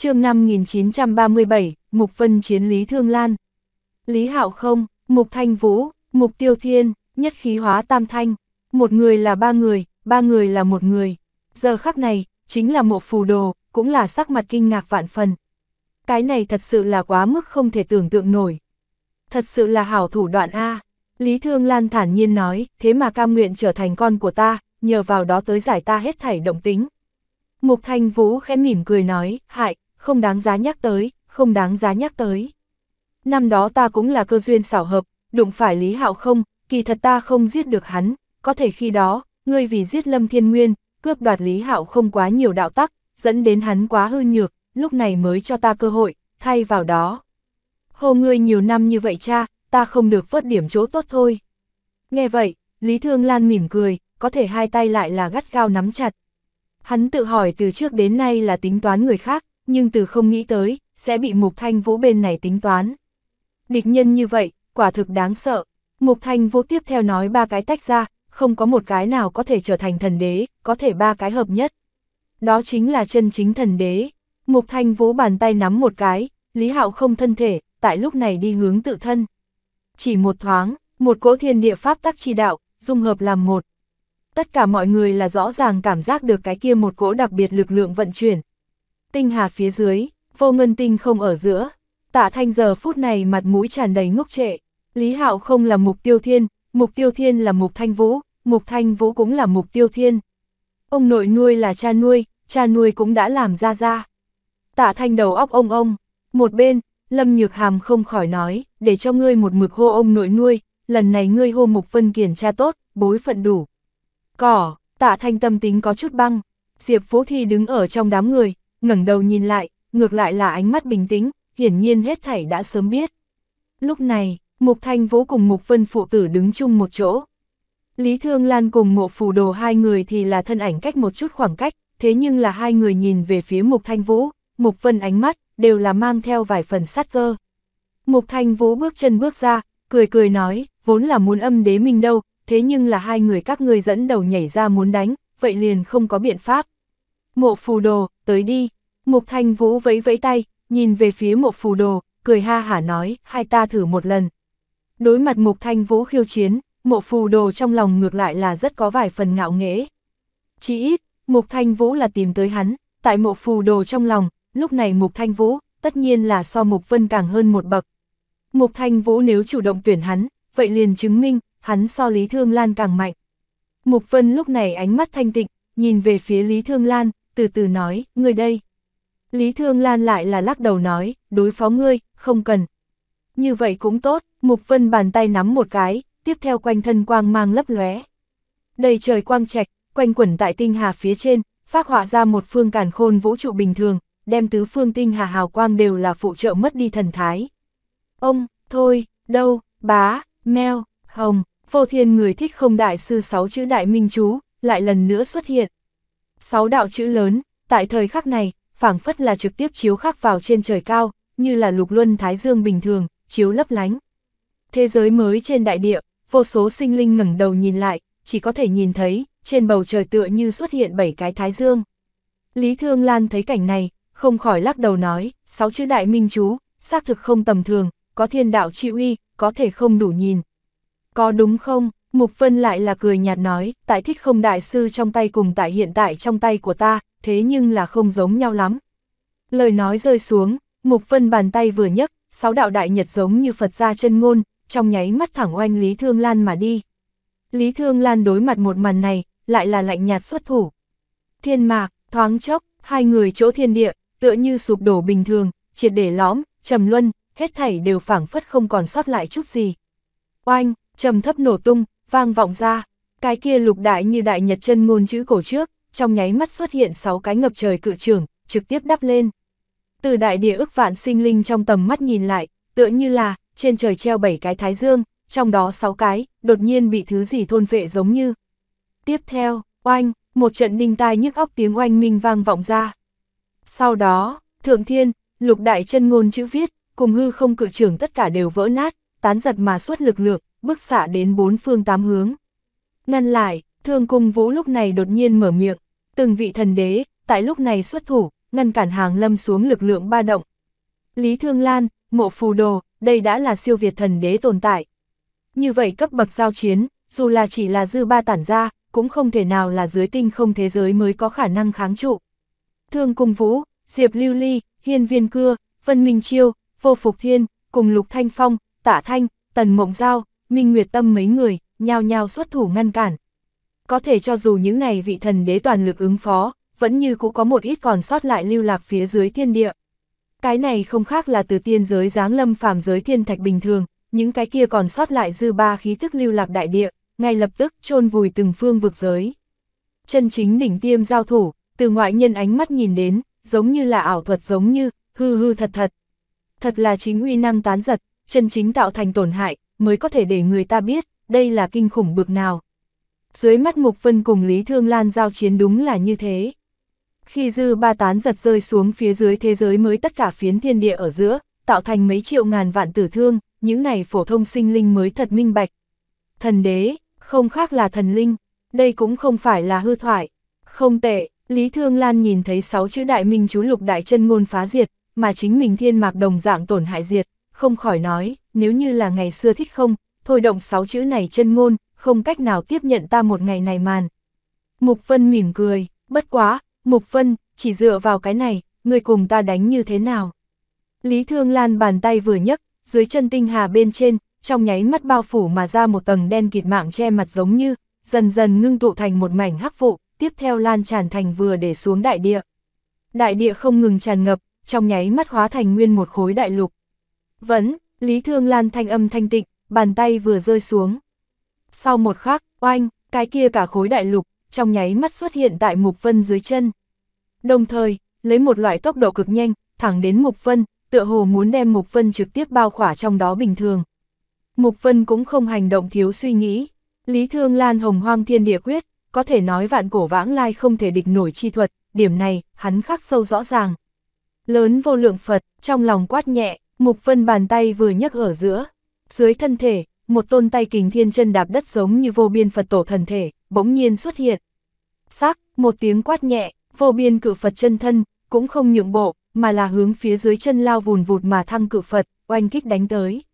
chương 5937, Mục Vân chiến Lý Thương Lan. Lý Hạo không, Mục Thanh Vũ, Mục Tiêu Thiên, nhất khí hóa tam thanh. Một người là ba người, ba người là một người. Giờ khắc này, chính là một phù đồ, cũng là sắc mặt kinh ngạc vạn phần. Cái này thật sự là quá mức không thể tưởng tượng nổi. Thật sự là hảo thủ đoạn A. Lý Thương Lan thản nhiên nói, thế mà cam nguyện trở thành con của ta, nhờ vào đó tới giải ta hết thảy động tính. Mục Thanh Vũ khẽ mỉm cười nói, hại, không đáng giá nhắc tới, không đáng giá nhắc tới. Năm đó ta cũng là cơ duyên xảo hợp, đụng phải Lý Hạo không, kỳ thật ta không giết được hắn, có thể khi đó, ngươi vì giết Lâm Thiên Nguyên, cướp đoạt Lý Hạo không quá nhiều đạo tắc, dẫn đến hắn quá hư nhược, lúc này mới cho ta cơ hội, thay vào đó. Hồ ngươi nhiều năm như vậy cha, ta không được vớt điểm chỗ tốt thôi. Nghe vậy, Lý Thương Lan mỉm cười, có thể hai tay lại là gắt gao nắm chặt. Hắn tự hỏi từ trước đến nay là tính toán người khác, nhưng từ không nghĩ tới, sẽ bị Mục Thanh Vũ bên này tính toán. Địch nhân như vậy, quả thực đáng sợ. Mục Thanh Vũ tiếp theo nói ba cái tách ra, không có một cái nào có thể trở thành thần đế, có thể ba cái hợp nhất. Đó chính là chân chính thần đế. Mục Thanh Vũ bàn tay nắm một cái, Lý Hạo không thân thể, tại lúc này đi hướng tự thân. Chỉ một thoáng, một cỗ thiên địa pháp tắc chi đạo, dung hợp làm một. Tất cả mọi người là rõ ràng cảm giác được cái kia một cỗ đặc biệt lực lượng vận chuyển, tinh hà phía dưới, vô ngân tinh không ở giữa. Tạ Thanh giờ phút này mặt mũi tràn đầy ngốc trệ. Lý Hạo không là mục tiêu thiên, mục tiêu thiên là mục thanh vũ, mục thanh vũ cũng là mục tiêu thiên. Ông nội nuôi là cha nuôi, cha nuôi cũng đã làm ra ra. Tạ Thanh đầu óc ông ông, một bên, Lâm Nhược Hàm không khỏi nói, để cho ngươi một mực hô ông nội nuôi, lần này ngươi hô mục vân kiển cha tốt, bối phận đủ. Cỏ, tạ thanh tâm tính có chút băng, Diệp Vũ Thi đứng ở trong đám người, ngẩng đầu nhìn lại, ngược lại là ánh mắt bình tĩnh, hiển nhiên hết thảy đã sớm biết. Lúc này, Mục Thanh Vũ cùng Mục Vân phụ tử đứng chung một chỗ. Lý Thương Lan cùng Mộ Phù Đồ hai người thì là thân ảnh cách một chút khoảng cách, thế nhưng là hai người nhìn về phía Mục Thanh Vũ, Mục Vân ánh mắt, đều là mang theo vài phần sát cơ. Mục Thanh Vũ bước chân bước ra, cười cười nói, vốn là muốn âm đế mình đâu, thế nhưng là hai người các ngươi dẫn đầu nhảy ra muốn đánh, vậy liền không có biện pháp mộ phù đồ, tới đi. Mục Thanh Vũ vẫy vẫy tay, nhìn về phía mộ phù đồ, cười ha hả nói, hai ta thử một lần. Đối mặt Mục Thanh Vũ khiêu chiến, mộ phù đồ trong lòng ngược lại là rất có vài phần ngạo nghễ. Chỉ ít, Mục Thanh Vũ là tìm tới hắn, tại mộ phù đồ trong lòng, lúc này Mục Thanh Vũ, tất nhiên là so Mục Vân càng hơn một bậc. Mục Thanh Vũ nếu chủ động tuyển hắn, vậy liền chứng minh, hắn so Lý Thương Lan càng mạnh. Mục Vân lúc này ánh mắt thanh tịnh, nhìn về phía Lý Thương Lan, từ từ nói, ngươi đây. Lý Thương Lan lại là lắc đầu nói, đối phó ngươi, không cần. Như vậy cũng tốt, Mục Vân bàn tay nắm một cái, tiếp theo quanh thân quang mang lấp lóe. Đầy trời quang trạch, quanh quẩn tại tinh hà phía trên, phát họa ra một phương càn khôn vũ trụ bình thường, đem tứ phương tinh hà hào quang đều là phụ trợ mất đi thần thái. Ông, thôi, đâu, bá, meo, hồng, vô thiên người thích không đại sư sáu chữ đại minh chú, lại lần nữa xuất hiện. Sáu đạo chữ lớn, tại thời khắc này, phảng phất là trực tiếp chiếu khắc vào trên trời cao, như là lục luân thái dương bình thường, chiếu lấp lánh. Thế giới mới trên đại địa, vô số sinh linh ngẩng đầu nhìn lại, chỉ có thể nhìn thấy, trên bầu trời tựa như xuất hiện bảy cái thái dương. Lý Thương Lan thấy cảnh này, không khỏi lắc đầu nói, sáu chữ đại minh chú, xác thực không tầm thường, có thiên đạo chi uy, có thể không đủ nhìn. Có đúng không? Mục Vân lại là cười nhạt nói, tại thích không đại sư trong tay cùng tại hiện tại trong tay của ta, thế nhưng là không giống nhau lắm. Lời nói rơi xuống, Mục Vân bàn tay vừa nhấc, sáu đạo đại nhật giống như Phật ra chân ngôn, trong nháy mắt thẳng oanh Lý Thương Lan mà đi. Lý Thương Lan đối mặt một màn này, lại là lạnh nhạt xuất thủ. Thiên mạc, thoáng chốc, hai người chỗ thiên địa, tựa như sụp đổ bình thường, triệt để lõm, trầm luân, hết thảy đều phảng phất không còn sót lại chút gì. Oanh, trầm thấp nổ tung, vang vọng ra, cái kia lục đại như đại nhật chân ngôn chữ cổ trước, trong nháy mắt xuất hiện sáu cái ngập trời cự trưởng, trực tiếp đắp lên. Từ đại địa ức vạn sinh linh trong tầm mắt nhìn lại, tựa như là, trên trời treo bảy cái thái dương, trong đó sáu cái, đột nhiên bị thứ gì thôn vệ giống như. Tiếp theo, oanh, một trận đinh tai nhức óc tiếng oanh minh vang vọng ra. Sau đó, thượng thiên, lục đại chân ngôn chữ viết, cùng hư không cự trưởng tất cả đều vỡ nát, tán giật mà suốt lực lượng, bức xạ đến bốn phương tám hướng. Ngăn lại, thương cung vũ lúc này đột nhiên mở miệng, từng vị thần đế, tại lúc này xuất thủ, ngăn cản hàng lâm xuống lực lượng ba động. Lý Thương Lan, Mộ Phù Đồ, đây đã là siêu việt thần đế tồn tại. Như vậy cấp bậc giao chiến, dù là chỉ là dư ba tản ra, cũng không thể nào là dưới tinh không thế giới mới có khả năng kháng trụ. Thương Cung Vũ, Diệp Lưu Ly, Hiên Viên Cưa, Vân Minh Chiêu, Vô Phục Thiên, cùng Lục Thanh Phong, Tả Thanh, Tần Mộng Giao, Minh Nguyệt Tâm mấy người, nhao nhao xuất thủ ngăn cản. Có thể cho dù những này vị thần đế toàn lực ứng phó, vẫn như cũ có một ít còn sót lại lưu lạc phía dưới thiên địa. Cái này không khác là từ tiên giới giáng lâm phàm giới thiên thạch bình thường, những cái kia còn sót lại dư ba khí thức lưu lạc đại địa, ngay lập tức chôn vùi từng phương vực giới. Chân chính đỉnh tiêm giao thủ, từ ngoại nhân ánh mắt nhìn đến, giống như là ảo thuật giống như, hư hư thật thật. Thật là chính uy năng tán giật, chân chính tạo thành tổn hại, mới có thể để người ta biết, đây là kinh khủng bực nào. Dưới mắt Mục Vân cùng Lý Thương Lan giao chiến đúng là như thế. Khi dư ba tán giật rơi xuống phía dưới thế giới mới tất cả phiến thiên địa ở giữa, tạo thành mấy triệu ngàn vạn tử thương, những này phổ thông sinh linh mới thật minh bạch. Thần đế, không khác là thần linh, đây cũng không phải là hư thoại. Không tệ, Lý Thương Lan nhìn thấy sáu chữ đại minh chú lục đại chân ngôn phá diệt, mà chính mình thiên mạc đồng dạng tổn hại diệt, không khỏi nói, nếu như là ngày xưa thích không, thôi động sáu chữ này chân ngôn, không cách nào tiếp nhận ta một ngày này màn. Mục Vân mỉm cười, bất quá, Mục Vân, chỉ dựa vào cái này, người cùng ta đánh như thế nào? Lý Thương Lan bàn tay vừa nhấc, dưới chân tinh hà bên trên, trong nháy mắt bao phủ mà ra một tầng đen kịt mạng che mặt giống như, dần dần ngưng tụ thành một mảnh hắc vụ, tiếp theo lan tràn thành vừa để xuống đại địa. Đại địa không ngừng tràn ngập, trong nháy mắt hóa thành nguyên một khối đại lục. Vẫn, Lý Thương Lan thanh âm thanh tịnh, bàn tay vừa rơi xuống. Sau một khắc, oanh, cái kia cả khối đại lục, trong nháy mắt xuất hiện tại Mục Vân dưới chân. Đồng thời, lấy một loại tốc độ cực nhanh, thẳng đến Mục Vân, tựa hồ muốn đem Mục Vân trực tiếp bao khỏa trong đó bình thường. Mục Vân cũng không hành động thiếu suy nghĩ. Lý Thương Lan hồng hoang thiên địa quyết, có thể nói vạn cổ vãng lai không thể địch nổi chi thuật, điểm này, hắn khắc sâu rõ ràng. Lớn vô lượng Phật, trong lòng quát nhẹ, Mục Vân bàn tay vừa nhấc ở giữa, dưới thân thể, một tôn tay kình thiên chân đạp đất giống như vô biên Phật tổ thần thể, bỗng nhiên xuất hiện. Sắc, một tiếng quát nhẹ, vô biên cự Phật chân thân, cũng không nhượng bộ, mà là hướng phía dưới chân lao vùn vụt mà thăng cự Phật, oanh kích đánh tới.